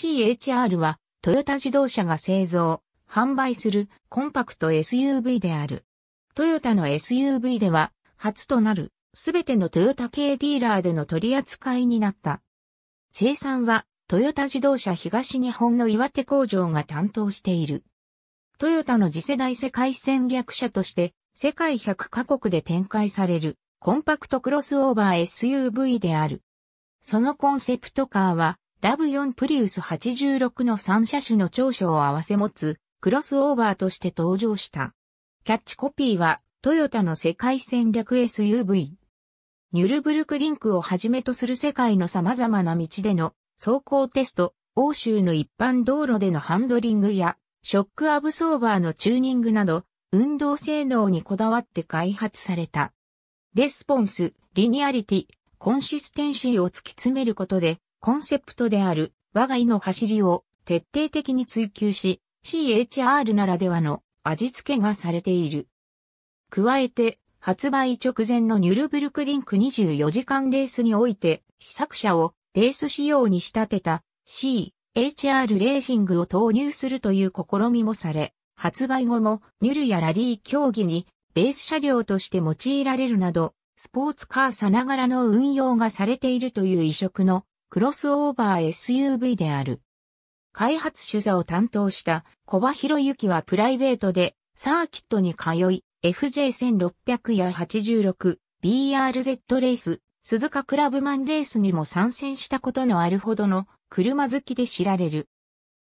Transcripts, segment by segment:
CHR は、トヨタ自動車が製造、販売するコンパクト SUV である。トヨタの SUV では、初となる、すべてのトヨタ系ディーラーでの取り扱いになった。生産は、トヨタ自動車東日本の岩手工場が担当している。トヨタの次世代世界戦略者として、世界100カ国で展開される、コンパクトクロスオーバー SUV である。そのコンセプトカーは、ラブ4プリウス86の3車種の長所を合わせ持つクロスオーバーとして登場した。キャッチコピーはトヨタの世界戦略 SUV。ニュルブルクリンクをはじめとする世界の様々な道での走行テスト、欧州の一般道路でのハンドリングやショックアブソーバーのチューニングなど運動性能にこだわって開発された。レスポンス、リニアリティ、コンシステンシーを突き詰めることでコンセプトである我が意の走りを徹底的に追求し、CHR ならではの味付けがされている。加えて、発売直前のニュルブルクリンク24時間レースにおいて、試作車をレース仕様に仕立てた CHR レーシングを投入するという試みもされ、発売後もニュルやラリー競技にベース車両として用いられるなど、スポーツカーさながらの運用がされているという異色のクロスオーバー SUV である。開発取材を担当した小葉博之はプライベートでサーキットに通い、FJ1600 や 86BRZ レース、鈴鹿クラブマンレースにも参戦したことのあるほどの車好きで知られる。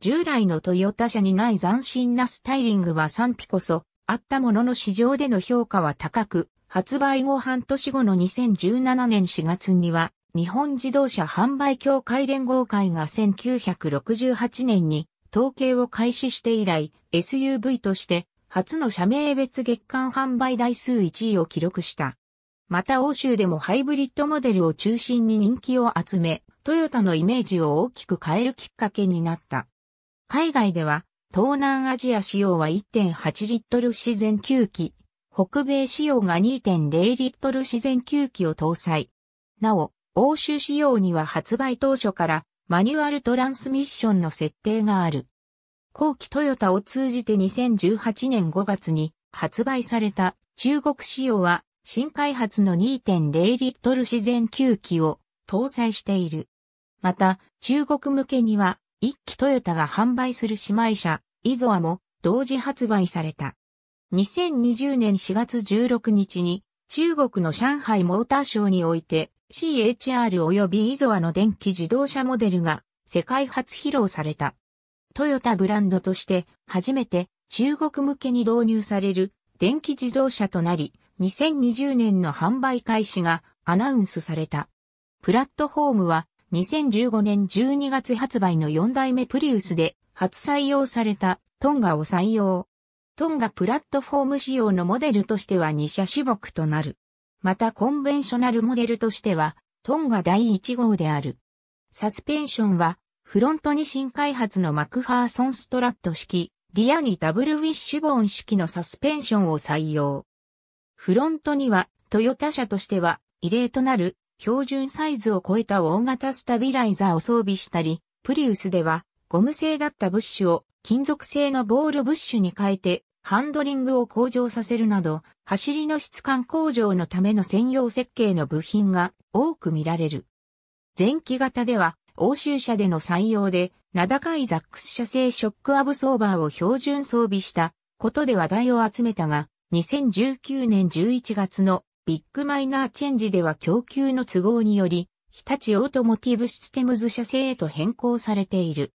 従来のトヨタ車にない斬新なスタイリングは賛否こそあったものの市場での評価は高く、発売後半年後の2017年4月には日本自動車販売協会連合会が1968年に統計を開始して以来、SUV として初の社名別月間販売台数1位を記録した。また欧州でもハイブリッドモデルを中心に人気を集め、トヨタのイメージを大きく変えるきっかけになった。海外では、東南アジア仕様は1.8リットル自然吸気、北米仕様が2.0リットル自然吸気を搭載。なお、欧州仕様には発売当初からマニュアルトランスミッションの設定がある。後期トヨタを通じて2018年5月に発売された中国仕様は新開発の2.0リットル自然吸気を搭載している。また、中国向けには1機トヨタが販売する姉妹車イゾアも同時発売された。2020年4月16日に中国の上海モーターショーにおいて CHR 及びイゾアの電気自動車モデルが世界初披露された。トヨタブランドとして初めて中国向けに導入される電気自動車となり、2020年の販売開始がアナウンスされた。プラットフォームは2015年12月発売の4代目プリウスで初採用されたトンガを採用。トンガプラットフォーム仕様のモデルとしては2車種目となる。またコンベンショナルモデルとしては、トンが第1号である。サスペンションは、フロントに新開発のマクファーソンストラット式、リアにダブルウィッシュボーン式のサスペンションを採用。フロントには、トヨタ車としては、異例となる、標準サイズを超えた大型スタビライザーを装備したり、プリウスでは、ゴム製だったブッシュを、金属製のボールブッシュに変えて、ハンドリングを向上させるなど、走りの質感向上のための専用設計の部品が多く見られる。前期型では、欧州車での採用で、名高いザックス社製ショックアブソーバーを標準装備したことで話題を集めたが、2019年11月のビッグマイナーチェンジでは供給の都合により、日立オートモティブシステムズ社製へと変更されている。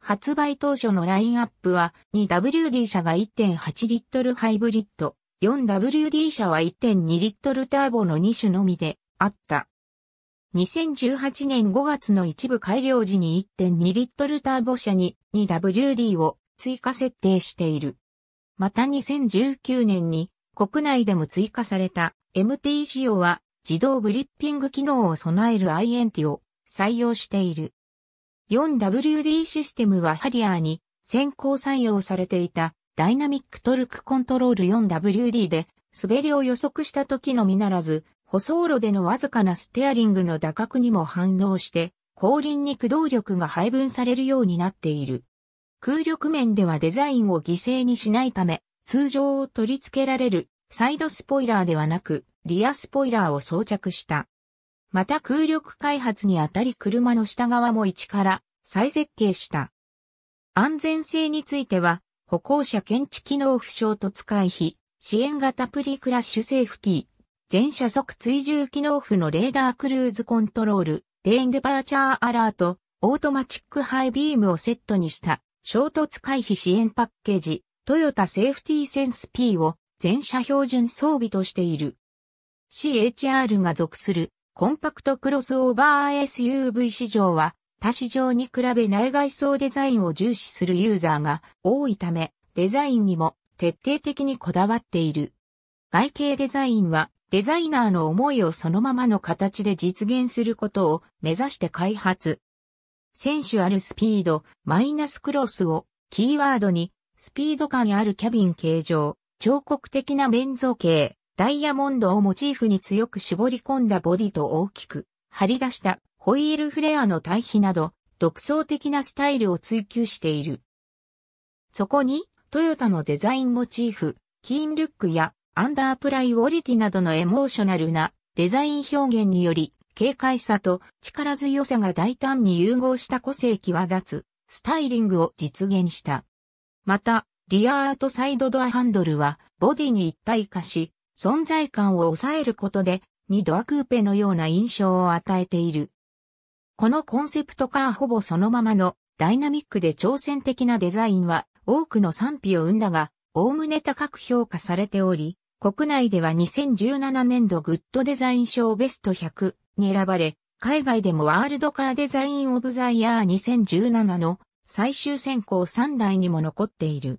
発売当初のラインアップは 2WD 車が1.8リットルハイブリッド、4WD 車は1.2リットルターボの2種のみであった。2018年5月の一部改良時に1.2リットルターボ車に 2WD を追加設定している。また2019年に国内でも追加された MT 仕様は自動ブリッピング機能を備える INT を採用している。4WD システムはハリアーに先行採用されていたダイナミックトルクコントロール 4WD で滑りを予測した時のみならず、舗装路でのわずかなステアリングの打角にも反応して、後輪に駆動力が配分されるようになっている。空力面ではデザインを犠牲にしないため、通常を取り付けられるサイドスポイラーではなく、リアスポイラーを装着した。また空力開発にあたり車の下側も一から再設計した。安全性については、歩行者検知機能不詳突回避、支援型プリクラッシュセーフティー、全車速追従機能不のレーダークルーズコントロール、レインデパーチャーアラート、オートマチックハイビームをセットにした衝突回避支援パッケージ、トヨタセーフティーセンス P を全車標準装備としている。CHR が属するコンパクトクロスオーバー SUV 市場は、他市場に比べ内外装デザインを重視するユーザーが多いため、デザインにも徹底的にこだわっている。外形デザインは、デザイナーの思いをそのままの形で実現することを目指して開発。センシュアルスピード、マイナスクロスをキーワードに、スピード感あるキャビン形状、彫刻的な面造形、ダイヤモンドをモチーフに強く絞り込んだボディと大きく張り出したホイールフレアの対比など独創的なスタイルを追求している。そこにトヨタのデザインモチーフ、キーンルックやアンダープライオリティなどのエモーショナルなデザイン表現により軽快さと力強さが大胆に融合した個性際立つスタイリングを実現した。また、リアアートサイドドアハンドルはボディに一体化し、存在感を抑えることで、2ドアクーペのような印象を与えている。このコンセプトカーほぼそのままのダイナミックで挑戦的なデザインは多くの賛否を生んだが、おおむね高く評価されており、国内では2017年度グッドデザイン賞ベスト100に選ばれ、海外でもワールドカーデザインオブザイヤー2017の最終選考3台にも残っている。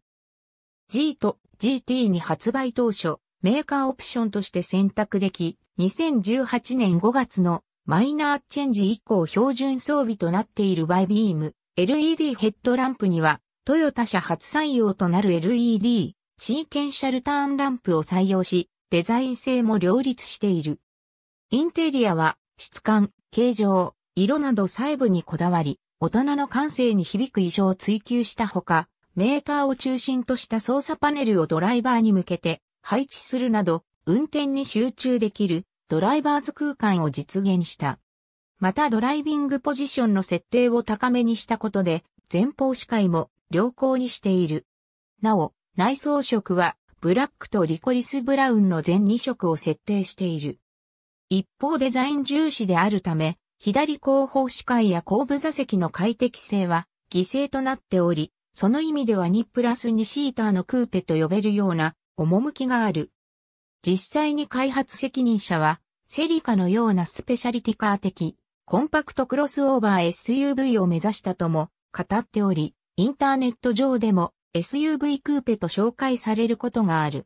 G と GT に発売当初、メーカーオプションとして選択でき、2018年5月のマイナーチェンジ以降標準装備となっているバイビーム LED ヘッドランプには、トヨタ社初採用となる LED シーケンシャルターンランプを採用し、デザイン性も両立している。インテリアは、質感、形状、色など細部にこだわり、大人の感性に響く衣装を追求したほか、メーカーを中心とした操作パネルをドライバーに向けて配置するなど、運転に集中できるドライバーズ空間を実現した。またドライビングポジションの設定を高めにしたことで、前方視界も良好にしている。なお、内装色はブラックとリコリスブラウンの全2色を設定している。一方デザイン重視であるため、左後方視界や後部座席の快適性は犠牲となっており、その意味では2プラス2シーターのクーペと呼べるような趣がある。実際に開発責任者は、セリカのようなスペシャリティカー的、コンパクトクロスオーバー SUV を目指したとも語っており、インターネット上でも SUV クーペと紹介されることがある。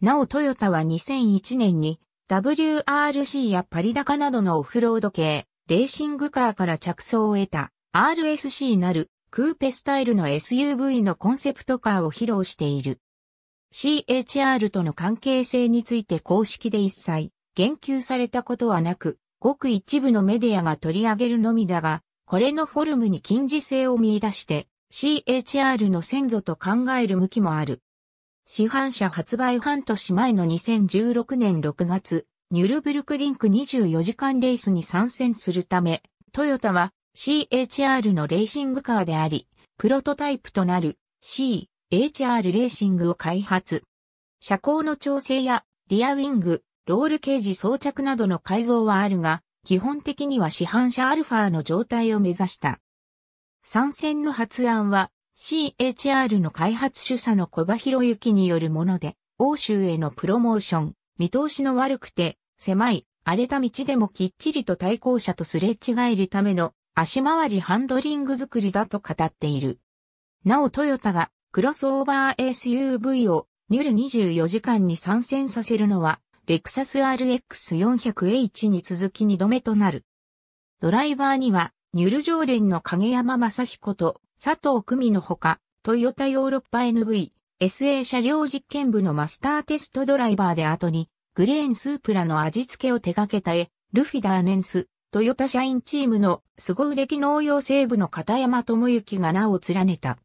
なおトヨタは2001年に WRC やパリ高などのオフロード系、レーシングカーから着想を得た RSC なるクーペスタイルの SUV のコンセプトカーを披露している。CHR との関係性について公式で一切言及されたことはなく、ごく一部のメディアが取り上げるのみだが、これのフォルムに近似性を見出して、CHR の先祖と考える向きもある。市販車発売半年前の2016年6月、ニュルブルクリンク24時間レースに参戦するため、トヨタは CHR のレーシングカーであり、プロトタイプとなる C HR レーシングを開発。車高の調整やリアウィング、ロールケージ装着などの改造はあるが、基本的には市販車アルファの状態を目指した。参戦の発案は CHR の開発主査の小場博之によるもので、欧州へのプロモーション、見通しの悪くて、狭い、荒れた道でもきっちりと対向車とすれ違えるための足回りハンドリング作りだと語っている。なおトヨタがクロスオーバー SUV をニュル24時間に参戦させるのは、レクサス RX400H に続き2度目となる。ドライバーには、ニュル常連の影山正彦と佐藤久美のほか、トヨタヨーロッパ NV、SA 車両実験部のマスターテストドライバーで後に、グレーンスープラの味付けを手掛けたエ、ルフィダーネンス、トヨタ社員チームの凄腕機能用西部の片山智之が名を連ねた。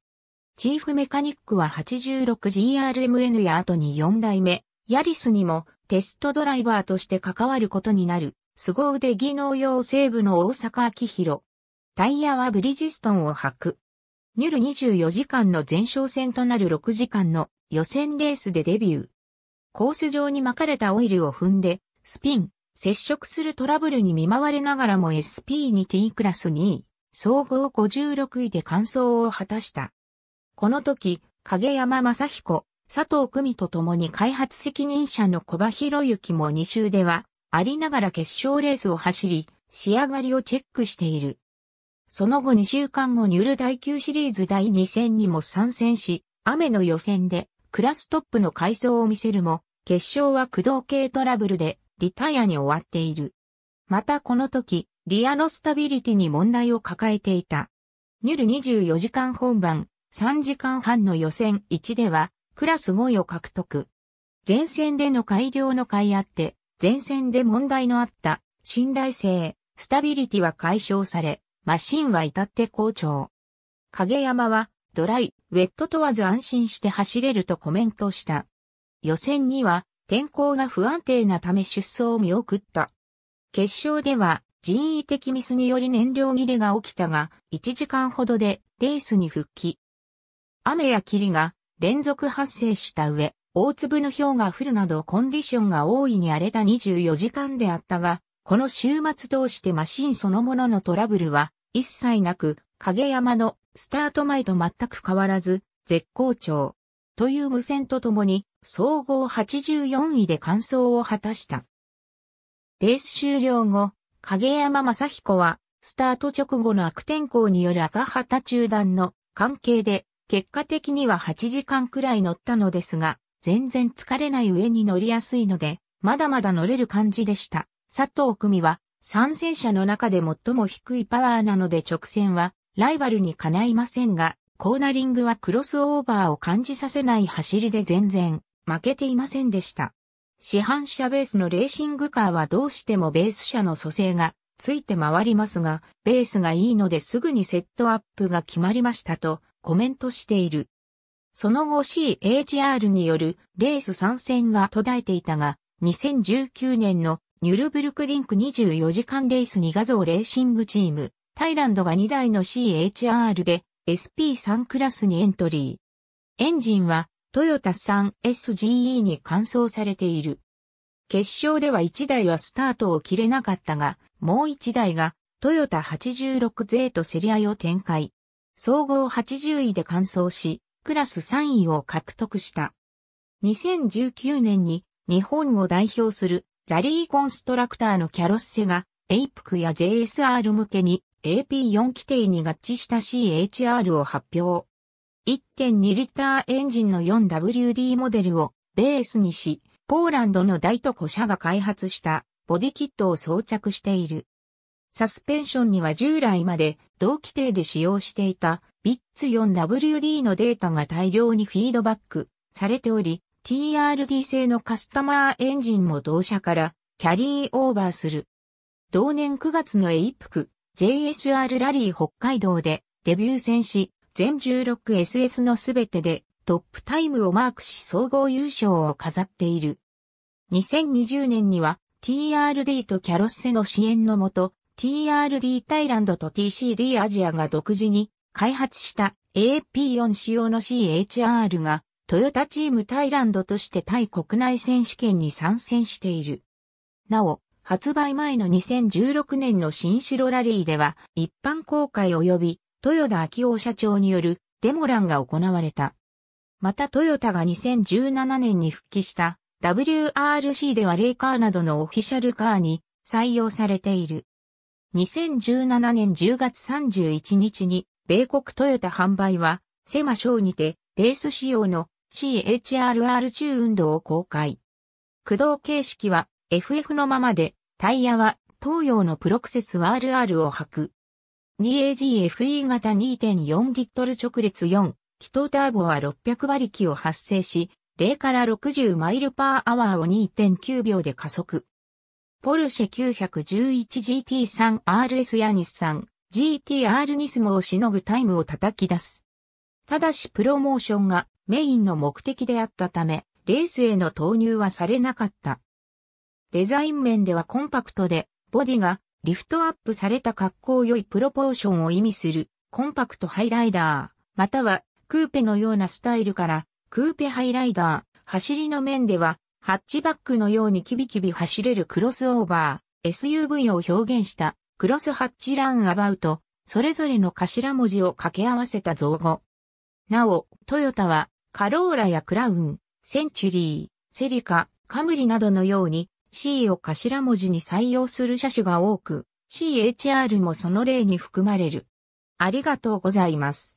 チーフメカニックは 86GRMN や後に4代目、ヤリスにもテストドライバーとして関わることになる、凄腕技能用西部の大阪明宏。タイヤはブリジストンを履く。ニュル24時間の前哨戦となる6時間の予選レースでデビュー。コース上に巻かれたオイルを踏んで、スピン、接触するトラブルに見舞われながらも SP2T クラス2位、総合56位で完走を果たした。この時、影山正彦、佐藤久美と共に開発責任者の小葉博之も2周では、ありながら決勝レースを走り、仕上がりをチェックしている。その後2週間後ニュール第9シリーズ第2戦にも参戦し、雨の予選でクラストップの改装を見せるも、決勝は駆動系トラブルでリタイアに終わっている。またこの時、リアのスタビリティに問題を抱えていた。ニュル24時間本番、3時間半の予選1では、クラス5位を獲得。前線での改良の甲斐あって、前線で問題のあった信頼性、スタビリティは解消され、マシンは至って好調。影山は、ドライ、ウェット問わず安心して走れるとコメントした。予選には、天候が不安定なため出走を見送った。決勝では、人為的ミスにより燃料切れが起きたが、1時間ほどでレースに復帰。雨や霧が連続発生した上、大粒の氷が降るなどコンディションが大いに荒れた24時間であったが、この週末通してマシンそのもののトラブルは一切なく、影山のスタート前と全く変わらず、絶好調。という無線とともに、総合84位で完走を果たした。レース終了後、影山正彦は、スタート直後の悪天候による赤旗中断の関係で結果的には8時間くらい乗ったのですが、全然疲れない上に乗りやすいので、まだまだ乗れる感じでした。佐藤組は、参戦者の中で最も低いパワーなので直線は、ライバルにかないませんが、コーナリングはクロスオーバーを感じさせない走りで全然負けていませんでした。市販車ベースのレーシングカーはどうしてもベース車の蘇生がついて回りますが、ベースがいいのですぐにセットアップが決まりましたとコメントしている。その後 CHR によるレース参戦は途絶えていたが、2019年のニュルブルクリンク24時間レースに画像レーシングチーム、タイランドが2台の CHR で SP3 クラスにエントリー。エンジンはトヨタ 3SGE に換装されている。決勝では1台はスタートを切れなかったが、もう1台がトヨタ 86Z り合いを展開。総合80位で完走し、クラス3位を獲得した。2019年に日本を代表するラリーコンストラクターのキャロッセが、エイプクや JSR 向けに AP4 規定に合致した CHR を発表。1.2リッターエンジンの 4WD モデルをベースにし、ポーランドの大都古社が開発したボディキットを装着している。サスペンションには従来まで同規定で使用していた BITS4WD のデータが大量にフィードバックされており、TRD 製のカスタマーエンジンも同社からキャリーオーバーする。同年9月のエイプク JSR ラリー北海道でデビュー戦し、全 16SS のすべてでトップタイムをマークし総合優勝を飾っている。2020年には TRD とキャロッセの支援のもと、TRD タイランドと TCD アジアが独自に開発した AP4 仕様の CHR がトヨタチームタイランドとしてタイ国内選手権に参戦している。なお、発売前の2016年の新城ラリーでは一般公開及び豊田昭夫社長によるデモランが行われた。またトヨタが2017年に復帰した WRC ではレイカーなどのオフィシャルカーに採用されている。2017年10月31日に、米国トヨタ販売は、セマショーにて、レース仕様の CHRR 中運動を公開。駆動形式は FF のままで、タイヤは東洋のプロクセス RR を履く。2AGFE 型2.4リットル直列4、気筒ターボは600馬力を発生し、0から60マイルパーアワーを2.9秒で加速。ポルシェ 911GT3RS や日産 GTR ニスモをしのぐタイムを叩き出す。ただしプロモーションがメインの目的であったため、レースへの投入はされなかった。デザイン面ではコンパクトで、ボディがリフトアップされた格好良いプロポーションを意味するコンパクトハイライダー、またはクーペのようなスタイルからクーペハイライダー、走りの面ではハッチバックのようにキビキビ走れるクロスオーバー、SUV を表現したクロスハッチランアバウト、それぞれの頭文字を掛け合わせた造語。なお、トヨタはカローラやクラウン、センチュリー、セリカ、カムリなどのように C を頭文字に採用する車種が多く、CHR もその例に含まれる。ありがとうございます。